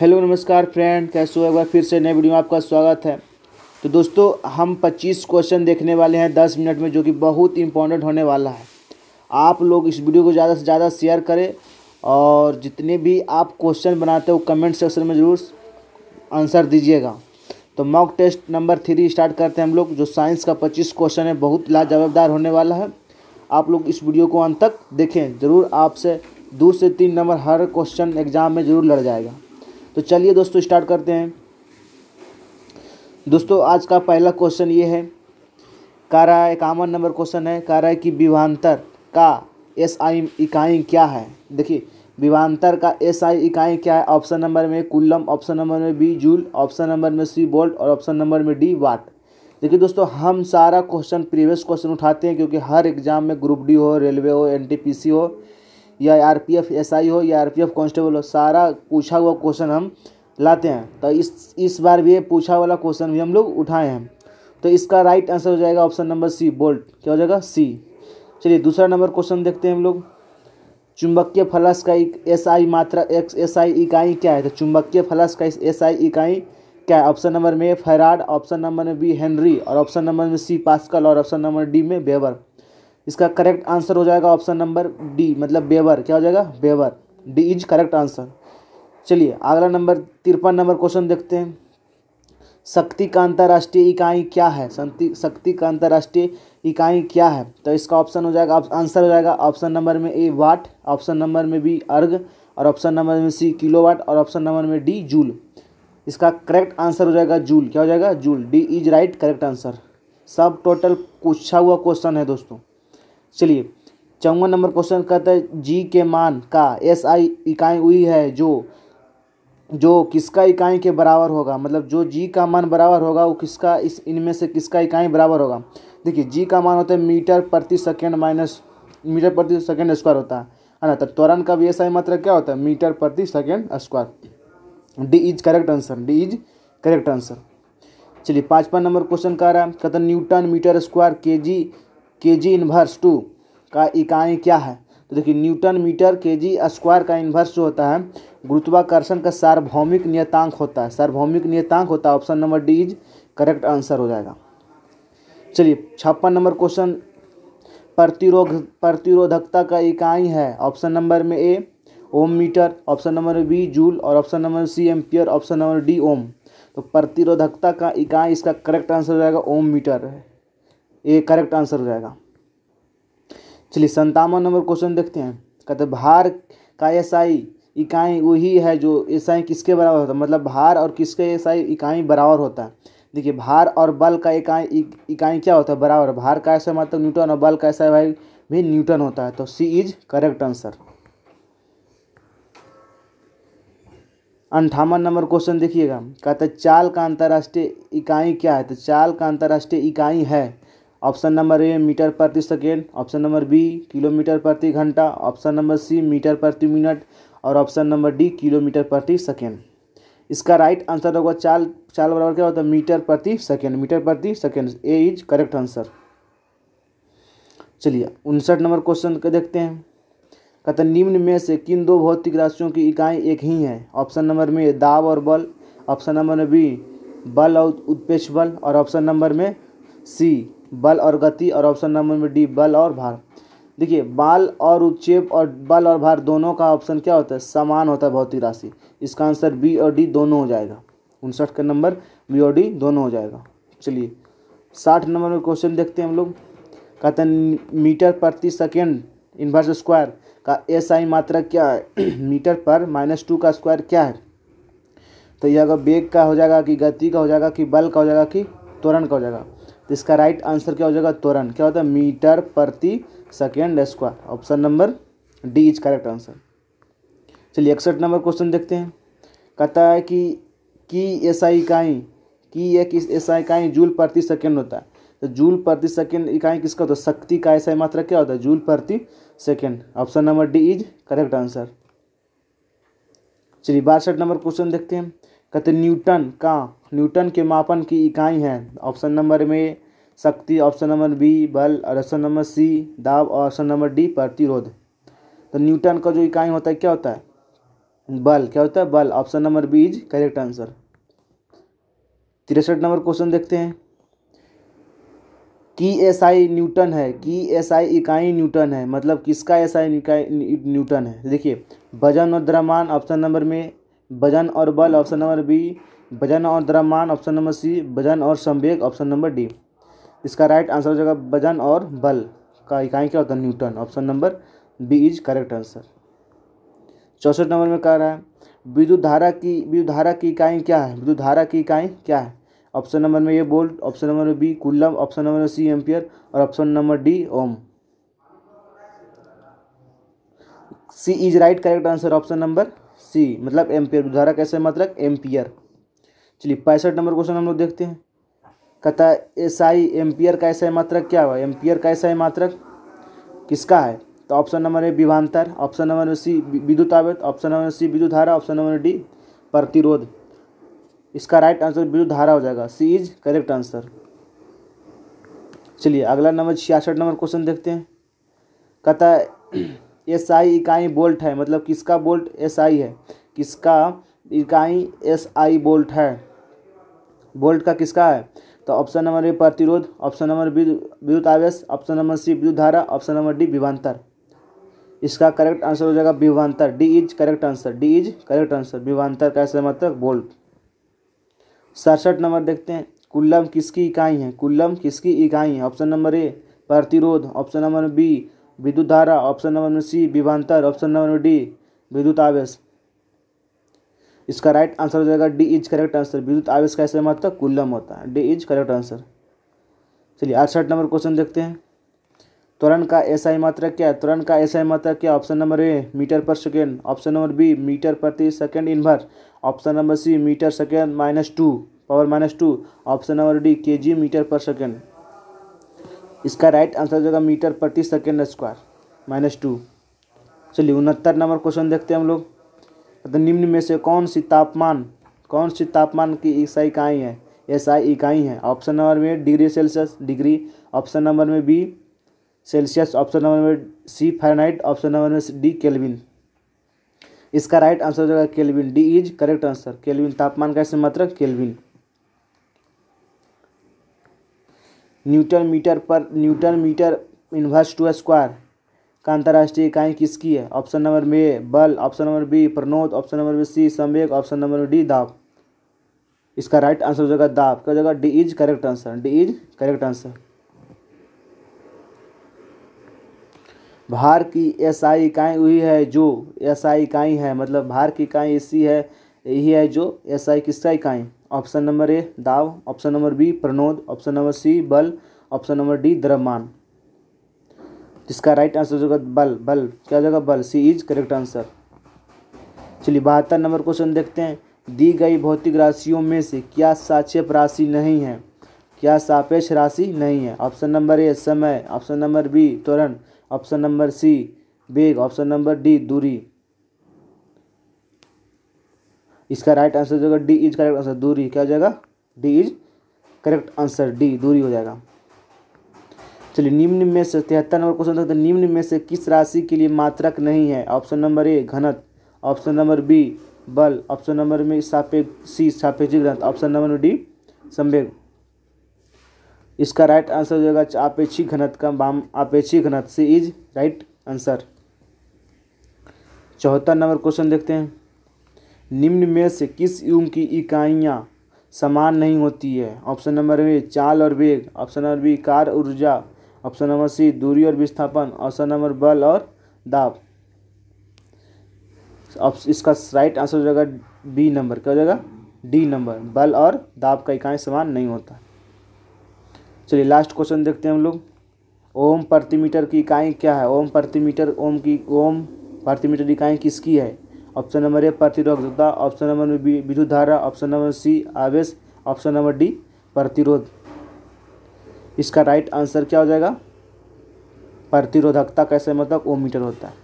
hello नमस्कार friend कैसे हो एक बार फिर से नए वीडियो में आपका स्वागत है तो दोस्तों हम 25 क्वेश्चन देखने वाले हैं 10 मिनट में जो कि बहुत इंपॉर्टेंट होने वाला है आप लोग इस वीडियो को ज़्यादा से ज़्यादा शेयर करें और जितने भी आप क्वेश्चन बनाते हो कमेंट सेक्शन में ज़रूर आंसर दीजिएगा तो mock test number three start करते हैं हम लोग जो साइंस का पच्चीस क्वेश्चन है बहुत लाजवाबदार होने वाला है आप लोग इस वीडियो को अंत तक देखें ज़रूर आपसे दो से तीन नंबर हर क्वेश्चन एग्ज़ाम में ज़रूर लड़ जाएगा तो चलिए दोस्तों स्टार्ट करते हैं दोस्तों आज का पहला क्वेश्चन ये है कह रहा है इक्यावन नंबर क्वेश्चन है कह रहा है कि विभांतर का एस आई इकाई क्या है देखिए विभांतर का एस आई इकाई क्या है ऑप्शन नंबर में कुल्लम ऑप्शन नंबर में बी जूल ऑप्शन नंबर में सी बोल्ट और ऑप्शन नंबर में डी वाट देखिए दोस्तों हम सारा क्वेश्चन प्रीवियस क्वेश्चन उठाते हैं क्योंकि हर एग्जाम में ग्रुप डी हो रेलवे हो एन हो या आरपीएफ एसआई हो या आरपीएफ कांस्टेबल हो सारा पूछा हुआ क्वेश्चन हम लाते हैं तो इस इस बार भी ये पूछा वाला क्वेश्चन भी हम लोग उठाए हैं तो इसका राइट आंसर हो जाएगा ऑप्शन नंबर सी बोल्ट क्या हो जाएगा सी चलिए दूसरा नंबर क्वेश्चन देखते हैं हम लोग चुंबकीय फलस का एस आई मात्रा एक्स एस आई इकाई क्या है तो चुंबकीय फलस का एस आई इकाई क्या है ऑप्शन नंबर में फैराड ऑप्शन नंबर में बी हेनरी और ऑप्शन नंबर में सी पास्कल और ऑप्शन नंबर डी में बेबर इसका करेक्ट आंसर हो जाएगा ऑप्शन नंबर डी मतलब बेवर क्या हो जाएगा weber D is correct answer चलिए अगला नंबर तिरपन नंबर क्वेश्चन देखते हैं शक्ति का अंतर्राष्ट्रीय इकाई क्या है शक्ति शक्ति का अंतर्राष्ट्रीय इकाई क्या है तो इसका ऑप्शन हो जाएगा आंसर हो जाएगा ऑप्शन नंबर में ए वाट ऑप्शन नंबर में बी अर्ग और ऑप्शन नंबर में सी किलोवाट और ऑप्शन नंबर में डी जूल इसका करेक्ट आंसर हो जाएगा जूल क्या हो जाएगा joule D is right correct answer सब टोटल पूछा हुआ क्वेश्चन है दोस्तों चलिए चौवन नंबर क्वेश्चन कहता है जी के मान का एस आई इकाई हुई है जो जो किसका इकाई के बराबर होगा मतलब जो जी का मान बराबर होगा वो किसका इस इनमें से किसका इकाई बराबर होगा देखिए जी का मान होता है मीटर प्रति सेकेंड माइनस मीटर प्रति सेकेंड स्क्वायर होता है है ना तो त्वरण का भी आई मात्रा क्या होता है मीटर प्रति second square D is correct answer D is correct answer चलिए पाँचवा नंबर क्वेश्चन कह रहा है कहते न्यूटन मीटर स्क्वायर के जी के जी इन्वर्स टू का इकाई क्या है तो देखिए न्यूटन मीटर के जी स्क्वायर का इन्वर्स जो होता है गुरुत्वाकर्षण का सार्वभौमिक नियतांक होता है सार्वभौमिक नियतांक होता है option number D is correct answer हो जाएगा चलिए छप्पन नंबर क्वेश्चन प्रतिरोध प्रतिरोधकता का इकाई है ऑप्शन नंबर में A ohm metre option number B joule और option number C ampere option number D ohm तो प्रतिरोधकता का इकाई इसका करेक्ट आंसर हो जाएगा ओम मीटर है ये करेक्ट आंसर हो जाएगा चलिए संतावन नंबर क्वेश्चन देखते हैं कहते भार का एसआई इकाई वही है जो एसआई किसके बराबर होता है मतलब भार और किसके एसआई इकाई बराबर होता है देखिए भार और बल का इकाई इकाई क्या होता है बराबर भार का ऐसा मतलब न्यूटन और बल का ऐसा भाई भी न्यूटन होता है तो सी इज करेक्ट आंसर अंठावन नंबर क्वेश्चन देखिएगा कहते चाल का अंतर्राष्ट्रीय इकाई क्या है तो चाल का अंतर्राष्ट्रीय इकाई है ऑप्शन नंबर ए मीटर प्रति second option number B kilometre प्रति घंटा ऑप्शन नंबर सी मीटर प्रति मिनट और ऑप्शन नंबर डी किलोमीटर प्रति सेकेंड इसका राइट आंसर होगा चाल चाल बराबर क्या होता है मीटर प्रति सेकेंड मीटर प्रति second A is correct answer चलिए उनसठ नंबर क्वेश्चन का देखते हैं कहते निम्न में से किन दो भौतिक राशियों की इकाई एक ही है ऑप्शन नंबर में दाब और बल ऑप्शन नंबर बी बल और उत्पेक्ष बल और ऑप्शन नंबर में सी बल और गति और ऑप्शन नंबर में डी बल और भार देखिए बाल और उच्चेप और बल और भार दोनों का ऑप्शन क्या होता है समान होता है भौतिक राशि इसका आंसर बी और डी दोनों हो जाएगा उनसठ का नंबर बी और डी दोनों हो जाएगा चलिए साठ नंबर में क्वेश्चन देखते हैं हम लोग कहते हैं मीटर प्रति सेकेंड इन्वर्स स्क्वायर का एस आई मात्रा क्या है मीटर पर माइनस टू का स्क्वायर क्या है तो यह अगर वेग का हो जाएगा कि गति का हो जाएगा कि बल का हो जाएगा कि त्वरण का हो जाएगा तो इसका राइट आंसर क्या हो जाएगा त्वरण क्या होता है मीटर प्रति second square option number D is correct answer चलिए इकसठ नंबर क्वेश्चन देखते हैं कहता है कि की एस आई इकाई की एक एस आई इकाई जूल प्रति सेकेंड होता है तो जूल प्रति सेकेंड इकाई किसका होता है शक्ति का एस आई मात्रा क्या होता है जूल प्रति second option number D is correct answer चलिए बासठ नंबर क्वेश्चन देखते हैं कहते न्यूटन का न्यूटन के मापन की इकाई है ऑप्शन नंबर में शक्ति ऑप्शन नंबर बी बल और ऑप्शन नंबर सी दाब और ऑप्शन नंबर डी प्रतिरोध तो न्यूटन का जो इकाई होता है क्या होता है बल क्या होता है बल option number B is correct answer तिरसठ नंबर क्वेश्चन देखते हैं की एस आई न्यूटन है की एस आई इकाई न्यूटन है मतलब किसका एस आई न्यूटन है देखिए वजन और द्रमान ऑप्शन नंबर में वजन और बल ऑप्शन नंबर बी वजन और द्रव्यमान ऑप्शन नंबर सी वजन और संवेग ऑप्शन नंबर डी इसका राइट आंसर हो जाएगा वजन और बल का इकाई क्या होता है newton option number B is correct answer चौंसठ नंबर में कह रहा है विद्युत धारा की विद्युत धारा की इकाई क्या है विद्युत धारा की इकाई क्या है ऑप्शन नंबर में ये volt option number B coulomb option number C ampere और option number D ohm C is right correct answer option number C मतलब एम्पियर धारा कैसे मात्रक एम्पियर चलिए पैंसठ नंबर क्वेश्चन हम लोग देखते हैं कथा एस आई एम्पियर का ऐसा मात्रक क्या हुआ एम्पियर का ऐसा मात्रक किसका है तो ऑप्शन नंबर ए विभांतर ऑप्शन नंबर सी विद्युत आवेद ऑप्शन नंबर सी विद्युत धारा ऑप्शन नंबर डी प्रतिरोध इसका राइट आंसर विद्युत धारा हो जाएगा सी इज करेक्ट आंसर चलिए अगला नंबर छियासठ नंबर क्वेश्चन देखते हैं कथा एस आई इकाई बोल्ट है मतलब किसका बोल्ट एस आई है किसका इकाई एस आई बोल्ट है बोल्ट का किसका है तो ऑप्शन नंबर ए प्रतिरोध ऑप्शन नंबर बी विद्युत आवेश ऑप्शन नंबर सी विद्युत धारा ऑप्शन नंबर डी विभांतर इसका करेक्ट आंसर हो जाएगा विभांतर D is correct answer D is correct answer विभांतर का ऐसा मतलब बोल्ट सड़सठ नंबर देखते हैं कुल्लम किसकी इकाई है कुल्लम किसकी इकाई है ऑप्शन नंबर ए प्रतिरोध ऑप्शन नंबर बी विद्युत धारा ऑप्शन नंबर में सी विभांतर ऑप्शन नंबर में डी विद्युत आवेश इसका राइट आंसर हो जाएगा डी इज करेक्ट आंसर विद्युत आवेश का ऐसे मात्रा तो कुल्लम होता है डी इज करेक्ट आंसर चलिए अड़सठ नंबर क्वेश्चन देखते हैं त्वरण का एसआई मात्रा क्या है त्वरण का एसआई मात्रा क्या ऑप्शन नंबर ए मीटर पर second option number B metre प्रति second inverse option number C metre second minus two power minus two option number D K G metre पर सेकेंड इसका राइट आंसर जो metre प्रति second square minus two चलिए उनहत्तर number question देखते हैं हम लोग तो निम्न में से कौन सी तापमान कौन सी तापमान की ईसाई इकाई है एसआई इकाई है ऑप्शन नंबर में degree Celsius degree option number में बी सेल्सियस ऑप्शन नंबर में सी फाइनाइट ऑप्शन नंबर में डी केल्विन इसका राइट आंसर जो है kelvin D is correct answer kelvin तापमान का इसमें मात्र मतलब केल्विन न्यूटन मीटर पर newton metre inverse two square का अंतर्राष्ट्रीय इकाई किसकी है ऑप्शन नंबर में बल ऑप्शन नंबर बी प्रनोद ऑप्शन नंबर सी संवेग ऑप्शन नंबर डी दाब इसका राइट आंसर हो जाएगा दाब क्या हो जाएगा D is correct answer D is correct answer भार की एस आई इकाई वही है जो एस आई इकाई है मतलब भार की इकाई ऐसी है यही है जो एस आई किसका इकाई ऑप्शन नंबर ए दाव ऑप्शन नंबर बी प्रनोद ऑप्शन नंबर सी बल ऑप्शन नंबर डी द्रव्यमान जिसका राइट आंसर हो जाएगा बल बल क्या हो जाएगा बल सी इज करेक्ट आंसर चलिए बहत्तर नंबर क्वेश्चन देखते हैं दी गई भौतिक राशियों में से क्या साक्षेप राशि नहीं है क्या सापेक्ष राशि नहीं है ऑप्शन नंबर ए समय ऑप्शन नंबर बी त्वरण ऑप्शन नंबर सी वेग ऑप्शन नंबर डी दूरी इसका राइट आंसर हो जाएगा डी इज करेक्ट आंसर दूरी क्या हो जाएगा D is correct answer D दूरी हो जाएगा चलिए निम्न में से तिहत्तर नंबर क्वेश्चन था निम्न में से किस राशि के लिए मात्रक नहीं है ऑप्शन नंबर ए घनत ऑप्शन नंबर बी बल ऑप्शन नंबर में सापे सी सापेक्षिक ग्रंथ ऑप्शन नंबर डी संवेग इसका राइट आंसर हो जाएगा आपेक्षी घनत का बाम आपेक्षी घनत सी इज राइट आंसर चौहत्तर नंबर क्वेश्चन देखते हैं निम्न में से किस युग की इकाइयाँ समान नहीं होती है ऑप्शन नंबर ए चाल और वेग ऑप्शन नंबर बी कार ऊर्जा ऑप्शन नंबर सी दूरी और विस्थापन ऑप्शन नंबर बल और दाब इसका राइट आंसर हो जाएगा बी नंबर क्या हो जाएगा डी नंबर बल और दाब का इकाई समान नहीं होता चलिए लास्ट क्वेश्चन देखते हैं हम लोग ओम प्रति मीटर की इकाई क्या है ओम प्रति मीटर ओम की ओम प्रति मीटर इकाई किसकी है ऑप्शन नंबर ए प्रतिरोधकता ऑप्शन नंबर बी विद्युत धारा ऑप्शन नंबर सी आवेश ऑप्शन नंबर डी प्रतिरोध इसका राइट आंसर क्या हो जाएगा प्रतिरोधकता कैसे मतलब ओमीटर होता है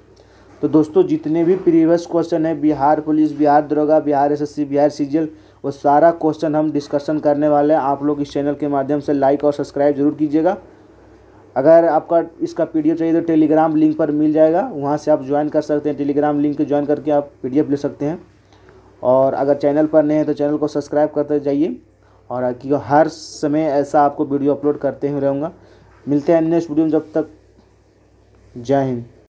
तो दोस्तों जितने भी प्रीवियस क्वेश्चन है बिहार पुलिस बिहार दरोगा बिहार एसएससी बिहार सीजीएल वो सारा क्वेश्चन हम डिस्कशन करने वाले हैं आप लोग इस चैनल के माध्यम से लाइक और सब्सक्राइब जरूर कीजिएगा अगर आपका इसका पीडीएफ चाहिए तो टेलीग्राम लिंक पर मिल जाएगा वहाँ से आप ज्वाइन कर सकते हैं टेलीग्राम लिंक ज्वाइन करके आप पीडीएफ ले सकते हैं और अगर चैनल पर नए हैं तो चैनल को सब्सक्राइब करते जाइए और क्योंकि हर समय ऐसा आपको वीडियो अपलोड करते हुए रहूँगा मिलते हैं नेक्स्ट वीडियो में जब तक जय हिंद